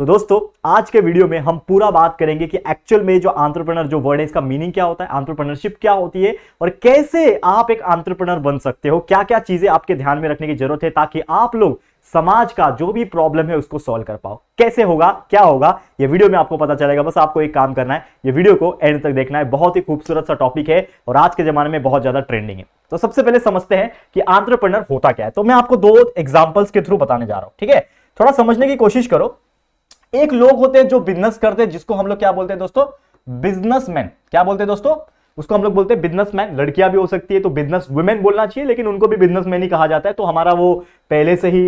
तो दोस्तों आज के वीडियो में हम पूरा बात करेंगे कि एक्चुअल में जो आंट्रप्रनर जो वर्ड है इसका मीनिंग क्या होता है आंट्रप्रनरशिप क्या होती है और कैसे आप एक आंट्रप्रनर बन सकते हो क्या क्या चीजें आपके ध्यान में रखने की जरूरत है ताकि आप लोग समाज का जो भी प्रॉब्लम है उसको सॉल्व कर पाओ कैसे होगा क्या होगा ये वीडियो में आपको पता चलेगा बस आपको एक काम करना है ये वीडियो को एंड तक देखना है बहुत ही खूबसूरत सा टॉपिक है और आज के जमाने में बहुत ज्यादा ट्रेंडिंग है तो सबसे पहले समझते हैं कि आंट्रप्रनर होता क्या है तो मैं आपको दो एग्जाम्पल्स के थ्रू बताने जा रहा हूं ठीक है थोड़ा समझने की कोशिश करो एक लोग होते हैं जो बिजनेस करते हैं जिसको हम लोग क्या बोलते हैं दोस्तों बिजनेसमैन क्या बोलते हैं दोस्तों उसको हम लोग बोलते हैं बिजनेसमैन लड़कियां भी हो सकती है तो बिजनेस वुमेन बोलना चाहिए लेकिन उनको भी बिजनेसमैन ही कहा जाता है तो हमारा वो पहले से ही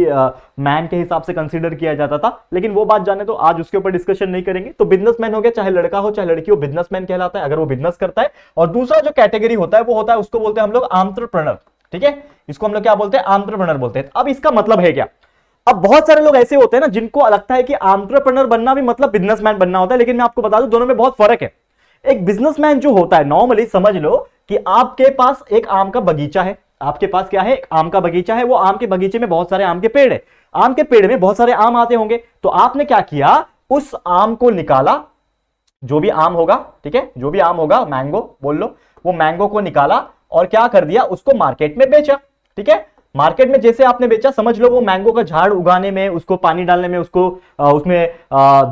मैन के हिसाब से कंसिडर किया जाता था लेकिन वो बात जाने तो आज उसके ऊपर डिस्कशन नहीं करेंगे तो बिजनेसमैन हो गया चाहे लड़का हो चाहे लड़की हो बिजनेसमैन कहलाता है अगर वो बिजनेस करता है और दूसरा जो कैटेगरी होता है वो होता है उसको बोलते हैं हम लोग आंट्रप्रनर ठीक है इसको हम लोग क्या बोलते हैं आंट्रप्रनर बोलते हैं अब इसका मतलब है क्या अब बहुत सारे लोग ऐसे होते हैं ना जिनको लगता है कि आंट्रप्रनर बनना भी मतलब बिजनेसमैन बनना होता है लेकिन मैं आपको बता दूं दोनों में बहुत फर्क है एक बिजनेसमैन जो होता है नॉर्मली समझ लो कि आपके पास एक आम का बगीचा है आपके पास क्या है आम का बगीचा है वो आम के बगीचे में बहुत सारे आम के पेड़ है आम के पेड़ में बहुत सारे आम आते होंगे तो आपने क्या किया उस आम को निकाला जो भी आम होगा ठीक है जो भी आम होगा मैंगो बोल लो वो मैंगो को निकाला और क्या कर दिया उसको मार्केट में बेचा ठीक है मार्केट में जैसे आपने बेचा समझ लो वो मैंगो का झाड़ उगाने में उसको पानी डालने में उसको आ, उसमें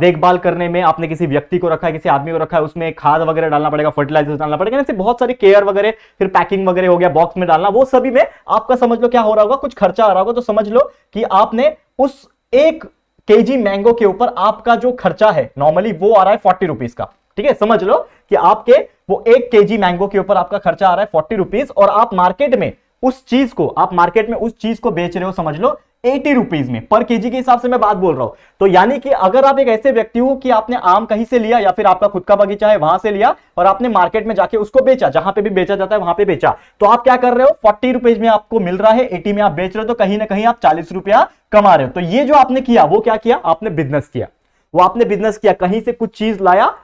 देखभाल करने में आपने किसी व्यक्ति को रखा है किसी आदमी को रखा है उसमें खाद वगैरह डालना पड़ेगा फर्टिलाइजर डालना पड़ेगा ऐसे बहुत सारी केयर वगैरह फिर पैकिंग वगैरह हो गया बॉक्स में डालना वो सभी में आपका समझ लो क्या हो रहा होगा कुछ खर्चा आ रहा होगा तो समझ लो कि आपने उस एक के मैंगो के ऊपर आपका जो खर्चा है नॉर्मली वो आ रहा है फोर्टी रुपीज का ठीक है समझ लो कि आपके वो एक के मैंगो के ऊपर आपका खर्चा आ रहा है फोर्टी रुपीज और आप मार्केट में उस चीज को आप मार्केट में उस चीज को बेच रहे हो समझ लो एटी रुपीज में पर केजी के हिसाब से मैं बात बोल रहा हूं तो यानी कि अगर आप एक ऐसे व्यक्ति हो कि आपने आम कहीं से लिया या फिर आपका खुद का बगीचा है वहां से लिया और आपने मार्केट में जाके उसको बेचा जहां पे भी बेचा जाता है वहां पे बेचा तो आप क्या कर रहे हो फोर्टी रुपीज में आपको मिल रहा है एटी में आप बेच रहे हो तो कहीं ना कहीं आप चालीस रुपया कमा रहे हो तो ये जो आपने किया वो क्या किया आपने बिजनेस किया वो आपने बिजनेस किया कहीं से कुछ चीज लाया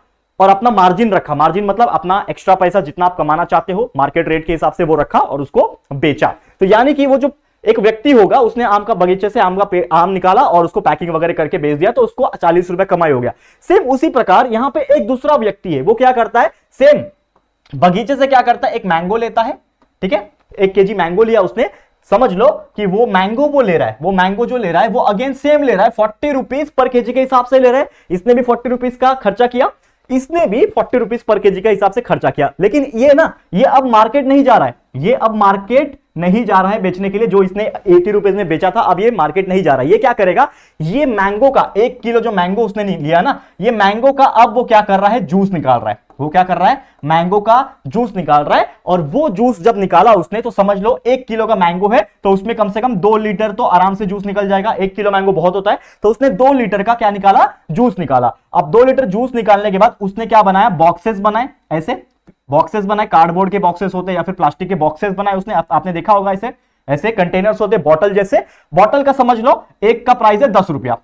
और अपना मार्जिन रखा मार्जिन मतलब अपना एक्स्ट्रा पैसा जितना आप कमाना चाहते हो मार्केट रेट के हिसाब से वो रखा और उसको बेचा तो यानी कि वो जो एक व्यक्ति होगा उसने आम का बगीचे से आम का आम निकाला और उसको पैकिंग वगैरह करके बेच दिया तो उसको चालीस रुपए कमाई हो गया सेम उसी प्रकार यहाँ पे एक दूसरा व्यक्ति है वो क्या करता है सेम बगीचे से क्या करता है एक मैंगो लेता है ठीक है एक के मैंगो लिया उसने समझ लो कि वो मैंगो वो ले रहा है वो मैंगो जो ले रहा है वो अगेन सेम ले रहा है फोर्टी रुपीज पर केजी के हिसाब से ले रहा है इसने भी फोर्टी रुपीज का खर्चा किया इसने भी फोर्टी रुपीज पर केजी का हिसाब से खर्चा किया लेकिन ये ना ये अब मार्केट नहीं जा रहा है ये अब मार्केट नहीं जा रहा है बेचने के लिए जो इसने एटी रुपीज में बेचा था अब ये मार्केट नहीं जा रहा है ये क्या करेगा ये मैंगो का एक किलो जो मैंगो उसने लिया ना ये मैंगो का अब वो क्या कर रहा है जूस निकाल रहा है वो क्या कर रहा है मैंगो का जूस निकाल रहा है और वो जूस जब निकाला उसने तो समझ लो एक किलो का मैंगो है तो उसमें कम से कम दो लीटर तो आराम से जूस निकल जाएगा एक किलो मैंगो बहुत होता है तो उसने दो लीटर का क्या निकाला जूस निकाला अब दो लीटर जूस निकालने के बाद उसने क्या बनाया बॉक्सेस बनाए ऐसे बॉक्सेस बनाए कार्डबोर्ड के बॉक्सेस होते हैं या फिर प्लास्टिक के बॉक्सेस बनाए उसने आप, आपने देखा होगा इसे ऐसे कंटेनर्स होते बॉटल जैसे बॉटल का समझ लो एक का प्राइस है दस रुपया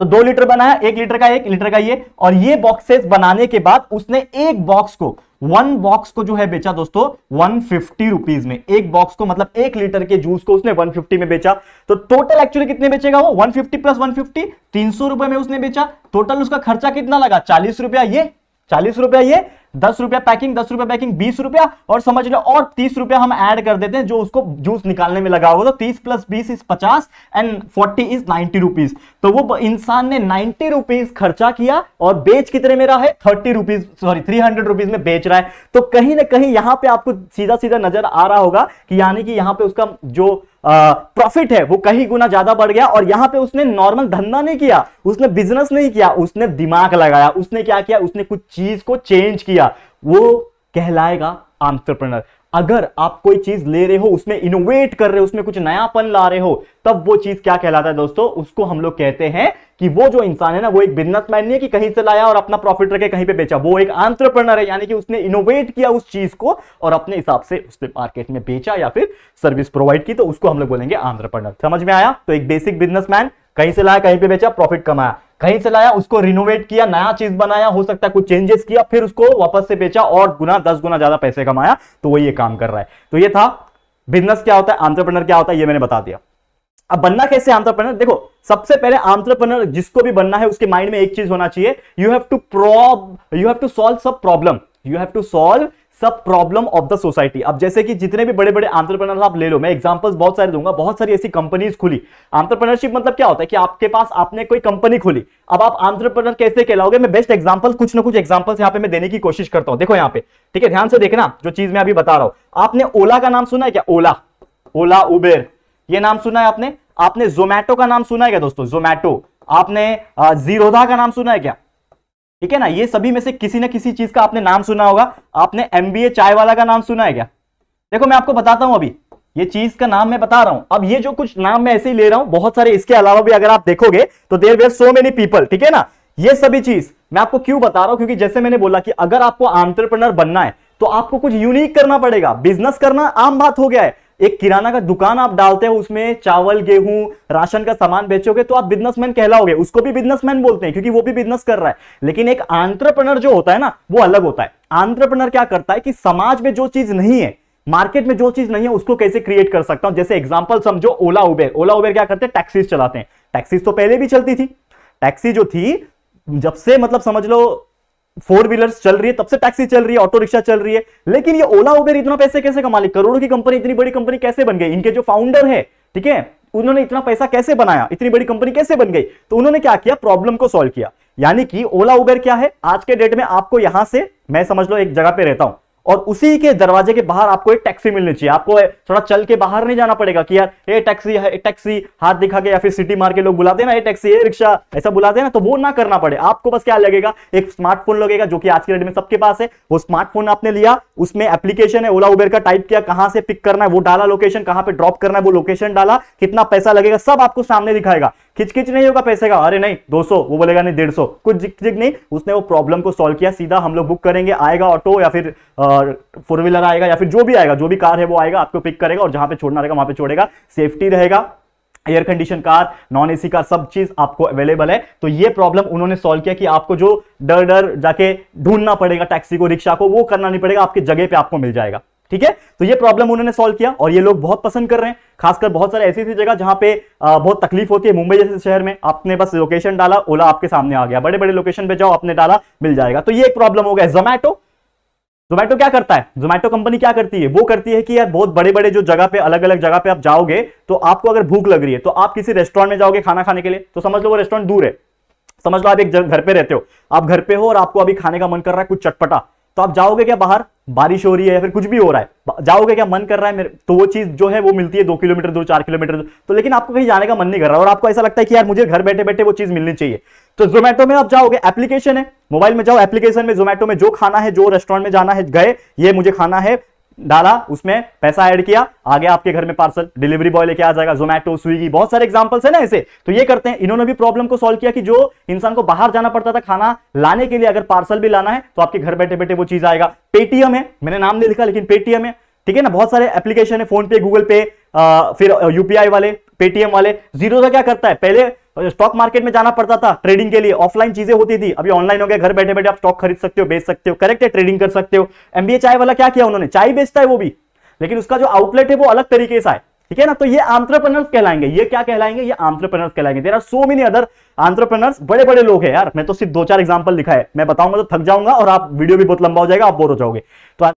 तो दो लीटर बनाया एक लीटर का एक लीटर का ये और ये बॉक्सेस बनाने के बाद उसने एक बॉक्स को वन बॉक्स को जो है बेचा दोस्तों वन फिफ्टी रुपीज में एक बॉक्स को मतलब एक लीटर के जूस को उसने वन फिफ्टी में बेचा तो टोटल एक्चुअली कितने बेचेगा वो one fifty plus one fifty तीन सौ रुपए में उसने बेचा टोटल उसका खर्चा कितना लगा चालीस रुपया ये चालीस रुपया ये दस रुपया पैकिंग दस रुपया पैकिंग बीस रुपया और समझ लो और तीस रुपया हम ऐड कर देते हैं जो उसको जूस निकालने में लगा हुआ तो तीस प्लस बीस इज पचास and forty is ninety rupees तो वो इंसान ने नाइनटी रुपीज खर्चा किया और बेच कितने में रहा है thirty rupees sorry three hundred rupees में बेच रहा है तो कहीं ना कहीं यहाँ पे आपको सीधा सीधा नजर आ रहा होगा कि यानी कि यहाँ पे उसका जो प्रॉफिट है वो कहीं गुना ज्यादा बढ़ गया और यहाँ पे उसने नॉर्मल धंधा नहीं किया उसने बिजनेस नहीं किया उसने दिमाग लगाया उसने क्या किया उसने कुछ चीज को चेंज किया किया वो कहलाएगा आंट्रप्रनर अगर आप कोई चीज ले रहे हो उसमें इनोवेट कर रहे हो उसमें कुछ नयापन ला रहे हो तब वो चीज क्या कहलाता है दोस्तों उसको हम लोग कहते हैं कि वो जो इंसान है ना वो एक बिजनेसमैन नहीं है कि कहीं से लाया और अपना प्रॉफिट रखे कहीं पे बेचा वो एक आंट्रप्रनर है यानी कि उसने इनोवेट किया उस चीज को और अपने हिसाब से उसने मार्केट में बेचा या फिर सर्विस प्रोवाइड की तो उसको हम लोग बोलेंगे आंट्रप्रनर समझ में आया तो एक बेसिक बिजनेसमैन कहीं से लाया कहीं पर बेचा प्रॉफिट कमाया कहीं से लाया उसको रिनोवेट किया नया चीज बनाया हो सकता है कुछ चेंजेस किया फिर उसको वापस से बेचा और गुना दस गुना ज्यादा पैसे कमाया तो वही ये काम कर रहा है तो ये था बिजनेस क्या होता है आंट्रप्रनर क्या होता है ये मैंने बता दिया अब बनना कैसे आंट्रप्रनर देखो सबसे पहले आंट्रप्रनर जिसको भी बनना है उसके माइंड में एक चीज होना चाहिए you have to prob you have to solve सब problem you have to solve सब प्रॉब्लम ऑफ द सोसाइटी अब जैसे कि जितने भी बड़े बड़े आंट्रप्रनर आप ले लो मैं एग्जांपल्स बहुत सारे दूंगा बहुत सारी ऐसी कंपनीज खुली आंट्रप्रनरशिप मतलब क्या होता है कि आपके पास आपने कोई कंपनी खोली अब आप आंट्रप्रनर कैसे कहलाओगे मैं बेस्ट एग्जांपल कुछ ना कुछ एग्जाम्पल्स यहाँ पे मैं देने की कोशिश करता हूँ देखो यहाँ पे ठीक है ध्यान से देखना जो चीज मैं अभी बता रहा हूँ आपने ओला का नाम सुना है क्या ओला ओला उबेर ये नाम सुना है आपने आपने जोमैटो का नाम सुना है क्या दोस्तों जोमैटो आपने जीरोधा का नाम सुना है क्या ठीक है ना ये सभी में से किसी ना किसी चीज का आपने नाम सुना होगा आपने एम चाय वाला का नाम सुना है क्या देखो मैं आपको बताता हूं अभी ये चीज का नाम मैं बता रहा हूं अब ये जो कुछ नाम मैं ऐसे ही ले रहा हूं बहुत सारे इसके अलावा भी अगर आप देखोगे तो there were so many people ठीक है ना ये सभी चीज मैं आपको क्यों बता रहा हूं क्योंकि जैसे मैंने बोला कि अगर आपको आंट्रप्रनर बनना है तो आपको कुछ यूनिक करना पड़ेगा बिजनेस करना आम बात हो गया है एक किराना का दुकान आप डालते हो उसमें चावल गेहूं राशन का सामान बेचोगे तो आप बिजनेसमैन कहलाओगे उसको भी बिजनेसमैन बोलते हैं क्योंकि वो भी बिजनेस कर रहा है लेकिन एक आंट्रप्रनर जो होता है ना वो अलग होता है आंट्रप्रनर क्या करता है कि समाज में जो चीज नहीं है मार्केट में जो चीज नहीं है उसको कैसे क्रिएट कर सकता हूं जैसे एग्जाम्पल समझो ओला उबेर ओला उबेर क्या करते हैं टैक्सीज चलाते हैं टैक्सीज तो पहले भी चलती थी टैक्सी जो थी जब से मतलब समझ लो फोर व्हीलर्स चल रही है तब से टैक्सी चल रही है ऑटो रिक्शा चल रही है लेकिन ये ओला उबेर इतना पैसे कैसे कमा ली करोड़ों की कंपनी इतनी बड़ी कंपनी कैसे बन गई इनके जो फाउंडर है ठीक है उन्होंने इतना पैसा कैसे बनाया इतनी बड़ी कंपनी कैसे बन गई तो उन्होंने क्या किया प्रॉब्लम को सोल्व किया यानी कि ओला उबेर क्या है आज के डेट में आपको यहां से मैं समझ लो एक जगह पे रहता हूं और उसी के दरवाजे के बाहर आपको एक टैक्सी मिलनी चाहिए आपको थोड़ा चल के बाहर नहीं जाना पड़ेगा कि यार ये टैक्सी है टैक्सी हाथ दिखा के या फिर सिटी मार के लोग बुलाते ना ये टैक्सी ये रिक्शा ऐसा बुलाते ना तो वो ना करना पड़े आपको बस क्या लगेगा एक स्मार्टफोन लगेगा जो कि आज के डेट में सबके पास है वो स्मार्टफोन आपने लिया उसमें एप्लीकेशन है ओला उबेर का टाइप किया कहां से पिक करना है वो डाला लोकेशन कहां पर ड्रॉप करना है वो लोकेशन डाला कितना पैसा लगेगा सब आपको सामने दिखाएगा खिचखिच नहीं होगा पैसे का अरे नहीं 200 वो बोलेगा नहीं डेढ़ कुछ जिक नहीं उसने वो प्रॉब्लम को सॉल्व किया सीधा हम लोग बुक करेंगे आएगा ऑटो या फिर फोर व्हीलर आएगा या फिर जो भी आएगा जो भी कार है वो आएगा आपको पिक करेगा और जहां पे छोड़ना रहेगा वहां पे छोड़ेगा सेफ्टी रहेगा air condition car non AC car सब चीज आपको अवेलेबल है तो ये प्रॉब्लम उन्होंने सॉल्व किया कि आपको जो डर डर जाके ढूंढना पड़ेगा टैक्सी को रिक्शा को वो करना नहीं पड़ेगा आपके जगह पे आपको मिल जाएगा ठीक है तो ये प्रॉब्लम उन्होंने सॉल्व किया और ये लोग बहुत पसंद कर रहे हैं खासकर बहुत सारे ऐसी ऐसी जगह जहां पे बहुत तकलीफ होती है मुंबई जैसे शहर में आपने बस लोकेशन डाला ओला आपके सामने आ गया बड़े बड़े लोकेशन पे जाओ आपने डाला मिल जाएगा तो ये एक प्रॉब्लम हो गया जोमैटो जोमैटो क्या करता है जोमैटो कंपनी क्या करती है वो करती है कि यार बहुत बड़े बड़े जो जगह पे अलग अलग जगह पे आप जाओगे तो आपको अगर भूख लग रही है तो आप किसी रेस्टोरेंट में जाओगे खाना खाने के लिए तो समझ लो वो रेस्टोरेंट दूर है समझ लो आप एक घर पे रहते हो आप घर पे हो और आपको अभी खाने का मन कर रहा है कुछ चटपटा तो आप जाओगे क्या बाहर बारिश हो रही है या फिर कुछ भी हो रहा है जाओगे क्या मन कर रहा है मेरे तो वो चीज़ जो है वो मिलती है दो किलोमीटर दो चार किलोमीटर तो लेकिन आपको कहीं जाने का मन नहीं कर रहा और आपको ऐसा लगता है कि यार मुझे घर बैठे बैठे वो चीज़ मिलनी चाहिए तो जोमेटो में आप जाओगे एप्लीकेशन है मोबाइल में जाओ एप्लीकेशन में जोमेटो में जो खाना है जो रेस्टोरेंट में जाना है गए ये मुझे खाना है डाला उसमें पैसा ऐड किया आगे आपके घर में पार्सल डिलीवरी बॉय लेके आ जाएगा जोमेटो स्विगी बहुत सारे एग्जांपल्स है ना ऐसे तो ये करते हैं इन्होंने भी प्रॉब्लम को सॉल्व किया कि जो इंसान को बाहर जाना पड़ता था खाना लाने के लिए अगर पार्सल भी लाना है तो आपके घर बैठे बैठे वो चीज आएगा पेटीएम है मैंने नाम नहीं लिखा लेकिन पेटीएम है ठीक है ना बहुत सारे एप्लीकेशन है फोन पे गूगल पे फिर यूपीआई वाले पेटीएम वाले जीरो का क्या करता है पहले और जो स्टॉक मार्केट में जाना पड़ता था ट्रेडिंग के लिए ऑफलाइन चीजें होती थी अभी ऑनलाइन हो गया घर बैठे बैठे आप स्टॉक खरीद सकते हो बेच सकते हो करेक्ट है ट्रेडिंग कर सकते हो एमबीए चाय वाला क्या किया उन्होंने चाय बेचता है वो भी लेकिन उसका जो आउटलेट है वो अलग तरीके से है ठीक है ना तो ये आंट्रप्रनर्स कहलाएंगे ये क्या कहलाएंगे ये आंट्रप्रनर्स कहलाएंगे there are so many other entrepreneurs बड़े बड़े लोग हैं यार मैं तो सिर्फ दो चार एग्जांपल लिखा है मैं बताऊंगा तो थक जाऊंगा और आप वीडियो भी बहुत लंबा हो जाएगा आप बोर हो जाओगे तो